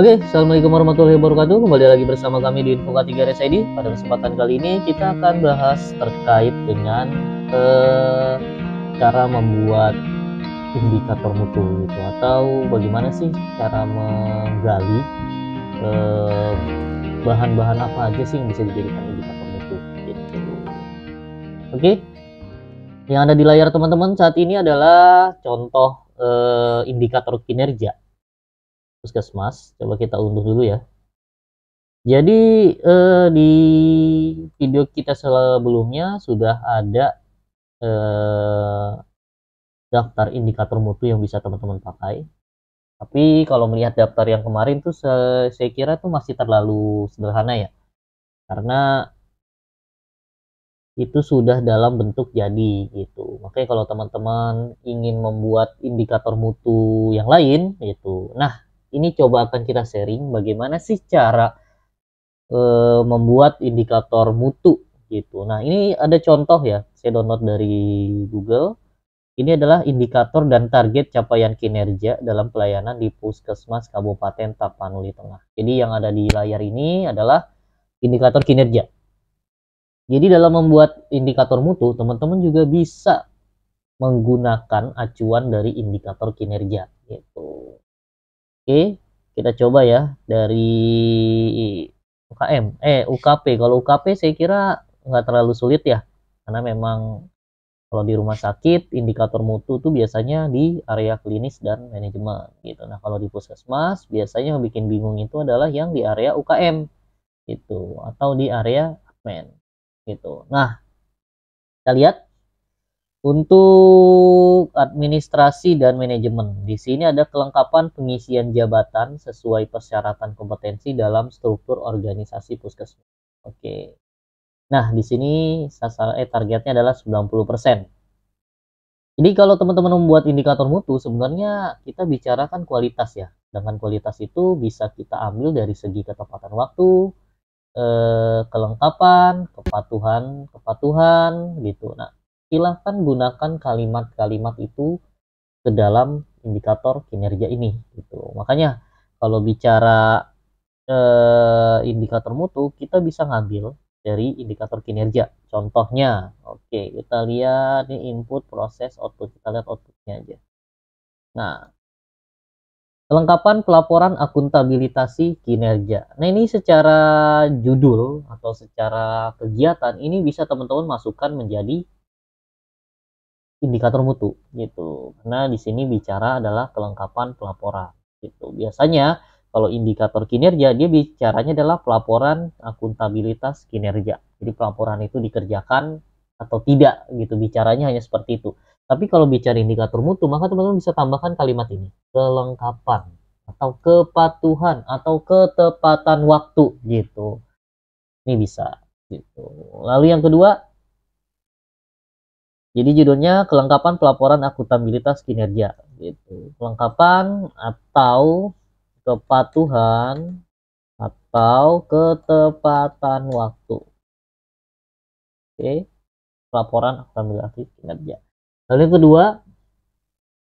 Oke, Assalamualaikum warahmatullahi wabarakatuh. Kembali lagi bersama kami di Info K3 RSID. Pada kesempatan kali ini kita akan bahas terkait dengan eh, cara membuat indikator mutu gitu atau bagaimana sih cara menggali eh, bahan-bahan eh, apa aja sih yang bisa dijadikan indikator mutu gitu. Oke. Yang ada di layar teman-teman saat ini adalah contoh eh, indikator kinerja puskesmas coba kita unduh dulu ya jadi eh, di video kita sebelumnya sudah ada eh, daftar indikator mutu yang bisa teman-teman pakai tapi kalau melihat daftar yang kemarin tuh saya, saya kira tuh masih terlalu sederhana ya karena itu sudah dalam bentuk jadi gitu makanya kalau teman-teman ingin membuat indikator mutu yang lain itu, nah ini coba akan kita sharing bagaimana sih cara e, membuat indikator mutu gitu. Nah, ini ada contoh ya, saya download dari Google. Ini adalah indikator dan target capaian kinerja dalam pelayanan di Puskesmas Kabupaten Tapanuli Tengah. Jadi yang ada di layar ini adalah indikator kinerja. Jadi dalam membuat indikator mutu, teman-teman juga bisa menggunakan acuan dari indikator kinerja gitu. Oke, kita coba ya dari UKM, eh UKP. Kalau UKP saya kira nggak terlalu sulit ya, karena memang kalau di rumah sakit indikator mutu itu biasanya di area klinis dan manajemen gitu. Nah kalau di puskesmas biasanya yang bikin bingung itu adalah yang di area UKM gitu atau di area admin gitu. Nah kita lihat untuk administrasi dan manajemen, di sini ada kelengkapan pengisian jabatan sesuai persyaratan kompetensi dalam struktur organisasi puskesmas. Oke. Nah, di sini sasaran eh, targetnya adalah 90%. Jadi kalau teman-teman membuat indikator mutu, sebenarnya kita bicarakan kualitas ya. Dengan kualitas itu bisa kita ambil dari segi ketepatan waktu, eh, kelengkapan, kepatuhan, kepatuhan gitu. Nah, silahkan gunakan kalimat-kalimat itu ke dalam indikator kinerja ini gitu. Makanya kalau bicara eh, indikator mutu kita bisa ngambil dari indikator kinerja. Contohnya, oke, okay, kita lihat ini input, proses, output. Kita lihat outputnya aja. Nah, kelengkapan pelaporan akuntabilitasi kinerja. Nah, ini secara judul atau secara kegiatan ini bisa teman-teman masukkan menjadi indikator mutu gitu. Karena di sini bicara adalah kelengkapan pelaporan gitu. Biasanya kalau indikator kinerja dia bicaranya adalah pelaporan akuntabilitas kinerja. Jadi pelaporan itu dikerjakan atau tidak gitu bicaranya hanya seperti itu. Tapi kalau bicara indikator mutu maka teman-teman bisa tambahkan kalimat ini kelengkapan atau kepatuhan atau ketepatan waktu gitu. Ini bisa gitu. Lalu yang kedua jadi judulnya kelengkapan pelaporan akuntabilitas kinerja gitu. Kelengkapan atau kepatuhan atau ketepatan waktu. Oke, pelaporan akuntabilitas kinerja. Lalu yang kedua,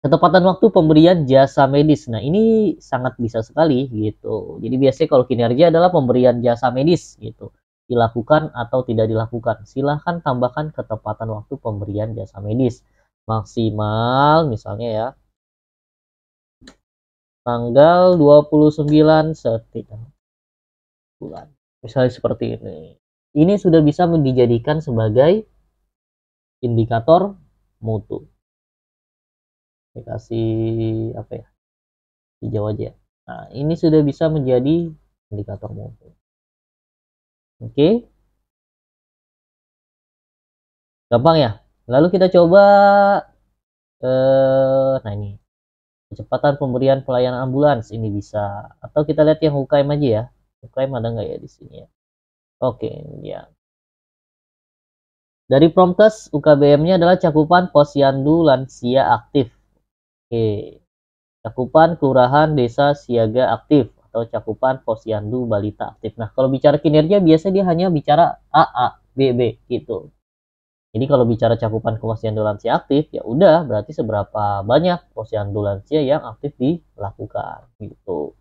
ketepatan waktu pemberian jasa medis. Nah, ini sangat bisa sekali gitu. Jadi biasanya kalau kinerja adalah pemberian jasa medis gitu dilakukan atau tidak dilakukan. Silahkan tambahkan ketepatan waktu pemberian jasa medis. Maksimal misalnya ya. Tanggal 29 setiap bulan. Misalnya seperti ini. Ini sudah bisa dijadikan sebagai indikator mutu. Dikasih apa ya? Hijau aja. Nah, ini sudah bisa menjadi indikator mutu oke okay. gampang ya lalu kita coba eh nah ini kecepatan pemberian pelayanan ambulans ini bisa atau kita lihat yang UKM aja ya UKM ada nggak ya di sini ya oke okay, ya dari Promkes UKBM-nya adalah cakupan posyandu lansia aktif oke okay. cakupan kelurahan desa siaga aktif atau cakupan posyandu balita aktif. Nah, kalau bicara kinerja biasanya dia hanya bicara AA, BB gitu. Jadi kalau bicara cakupan posyandu lansia aktif, ya udah berarti seberapa banyak posyandu lansia yang aktif dilakukan gitu.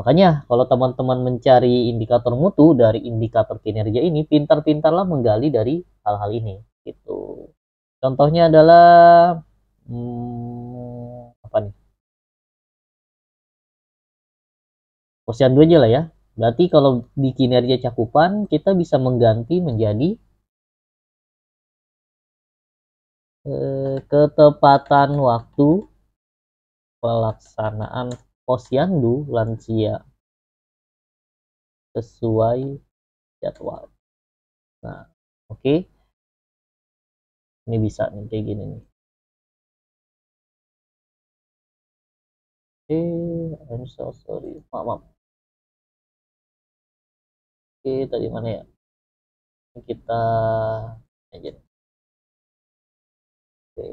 Makanya kalau teman-teman mencari indikator mutu dari indikator kinerja ini, pintar-pintarlah menggali dari hal-hal ini gitu. Contohnya adalah hmm, posyandu aja lah ya. Berarti kalau di kinerja cakupan kita bisa mengganti menjadi eh, ketepatan waktu pelaksanaan posyandu lansia sesuai jadwal. Nah, oke. Okay. Ini bisa nih kayak gini nih. Eh, okay, I'm so sorry. Maaf, maaf oke tadi mana ya kita aja gitu. oke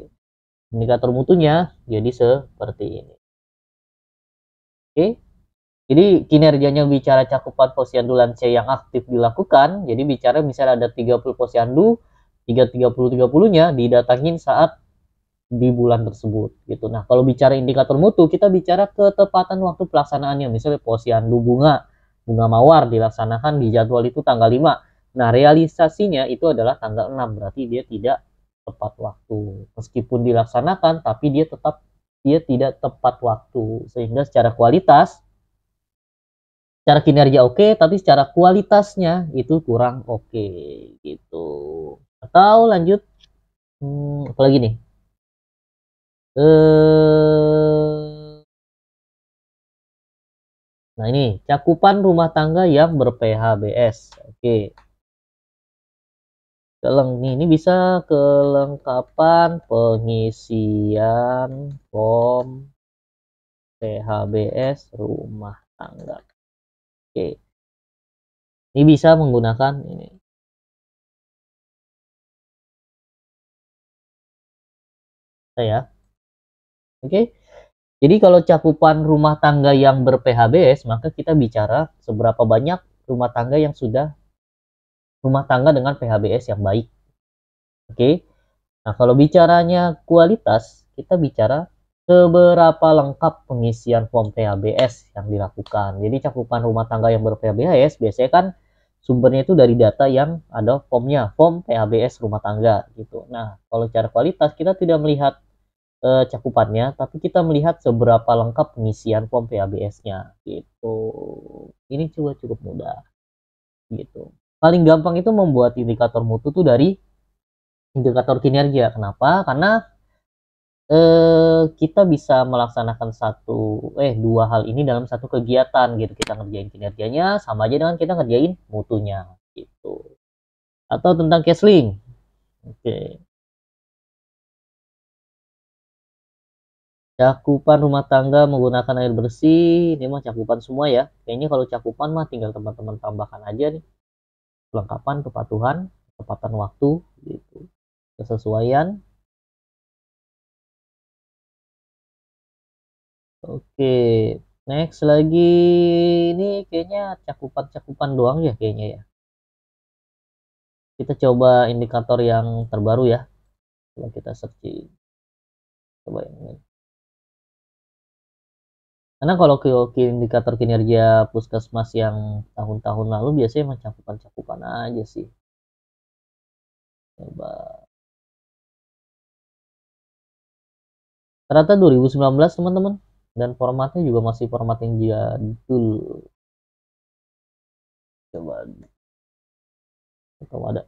indikator mutunya jadi seperti ini oke jadi kinerjanya bicara cakupan posyandu lansia yang aktif dilakukan jadi bicara misalnya ada 30 posyandu 330 30 nya didatangin saat di bulan tersebut gitu. Nah, kalau bicara indikator mutu, kita bicara ketepatan waktu pelaksanaannya. Misalnya posyandu bunga bunga mawar dilaksanakan di jadwal itu tanggal 5. Nah, realisasinya itu adalah tanggal 6, berarti dia tidak tepat waktu. Meskipun dilaksanakan, tapi dia tetap dia tidak tepat waktu. Sehingga secara kualitas, secara kinerja oke, okay, tapi secara kualitasnya itu kurang oke. Okay, gitu. Atau lanjut, hmm, apa lagi nih? Eh, Nah ini cakupan rumah tangga yang berPHBS Oke. Keleng ini bisa kelengkapan pengisian form PHBS rumah tangga. Oke. Ini bisa menggunakan ini. Saya. Oke. Jadi kalau cakupan rumah tangga yang ber-PHBS, maka kita bicara seberapa banyak rumah tangga yang sudah rumah tangga dengan PHBS yang baik. Oke. Okay? Nah, kalau bicaranya kualitas, kita bicara seberapa lengkap pengisian form PHBS yang dilakukan. Jadi cakupan rumah tangga yang ber-PHBS biasanya kan sumbernya itu dari data yang ada formnya, form PHBS rumah tangga gitu. Nah, kalau cara kualitas kita tidak melihat e, cakupannya, tapi kita melihat seberapa lengkap pengisian form PABS-nya gitu. Ini juga cukup mudah gitu. Paling gampang itu membuat indikator mutu tuh dari indikator kinerja. Kenapa? Karena eh, kita bisa melaksanakan satu eh dua hal ini dalam satu kegiatan gitu. Kita ngerjain kinerjanya sama aja dengan kita ngerjain mutunya gitu. Atau tentang cashlink. Oke. cakupan rumah tangga menggunakan air bersih ini mah cakupan semua ya kayaknya kalau cakupan mah tinggal teman-teman tambahkan aja nih kelengkapan kepatuhan kepatan waktu gitu kesesuaian oke next lagi ini kayaknya cakupan-cakupan doang ya kayaknya ya kita coba indikator yang terbaru ya coba kita searching coba yang ini karena kalau ke indikator kinerja puskesmas yang tahun-tahun lalu biasanya emang cakupan-cakupan aja sih. Coba. Ternyata 2019 teman-teman dan formatnya juga masih format yang jadul. Coba atau ada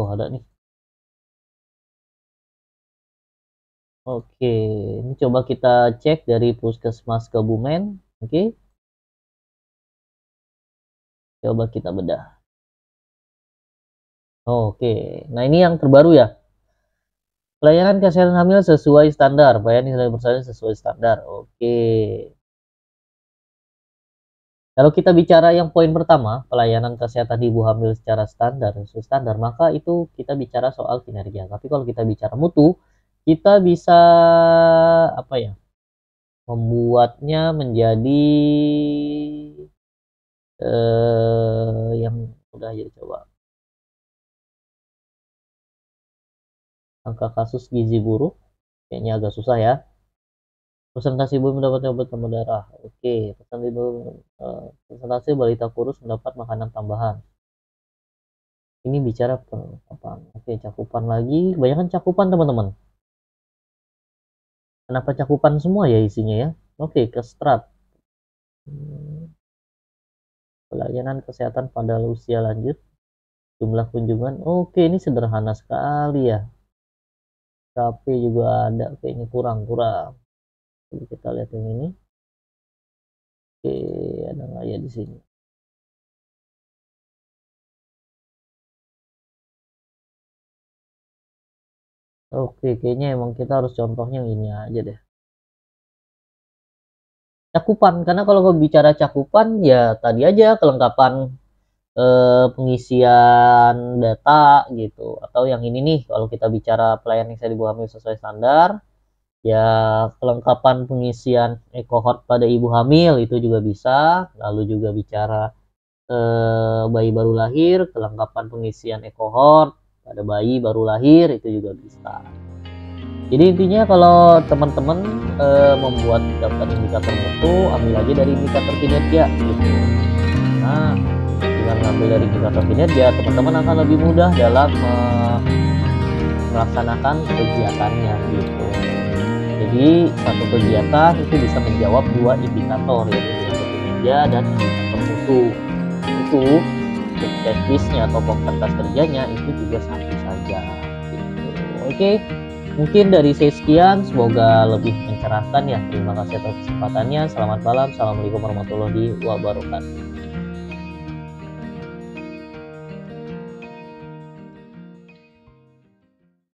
Oh, ada nih. Oke, ini coba kita cek dari Puskesmas Kebumen. Oke. Coba kita bedah. Oke, nah ini yang terbaru ya. Pelayanan kesehatan hamil sesuai standar, pelayanan kesehatan bersalin sesuai standar. Oke. Kalau kita bicara yang poin pertama, pelayanan kesehatan ibu hamil secara standar, standar, maka itu kita bicara soal kinerja. Tapi kalau kita bicara mutu, kita bisa apa ya? membuatnya menjadi eh yang udah jadi ya, coba. Angka kasus gizi buruk kayaknya agak susah ya. Presentasi ibu mendapat obat tambah darah. Oke, okay. presentasi ibu uh, eh, presentasi balita kurus mendapat makanan tambahan. Ini bicara apa? Oke, cakupan lagi. Kebanyakan cakupan teman-teman. Kenapa cakupan semua ya isinya ya? Oke, okay, ke strat. Pelayanan kesehatan pada usia lanjut. Jumlah kunjungan. Oke, ini sederhana sekali ya. Tapi juga ada kayaknya kurang-kurang jadi kita lihat yang ini. Oke, ada nggak ya di sini? Oke, kayaknya emang kita harus contohnya yang ini aja deh. Cakupan, karena kalau bicara cakupan ya tadi aja kelengkapan eh, pengisian data gitu. Atau yang ini nih, kalau kita bicara pelayanan yang saya dibuat sesuai standar, ya kelengkapan pengisian ekohort pada ibu hamil itu juga bisa lalu juga bicara eh, bayi baru lahir kelengkapan pengisian ekohort pada bayi baru lahir itu juga bisa jadi intinya kalau teman-teman eh, membuat daftar indikator mutu ambil aja dari indikator kinerja gitu nah dengan ngambil dari indikator kinerja teman-teman akan lebih mudah dalam eh, melaksanakan kegiatannya gitu jadi satu kegiatan itu bisa menjawab dua indikator yaitu indikator kerja dan indikator mutu. Itu untuk checklistnya atau kertas kerjanya itu juga satu saja. Gitu. Oke, mungkin dari saya sekian semoga lebih mencerahkan ya. Terima kasih atas kesempatannya. Selamat malam. Assalamualaikum warahmatullahi wabarakatuh.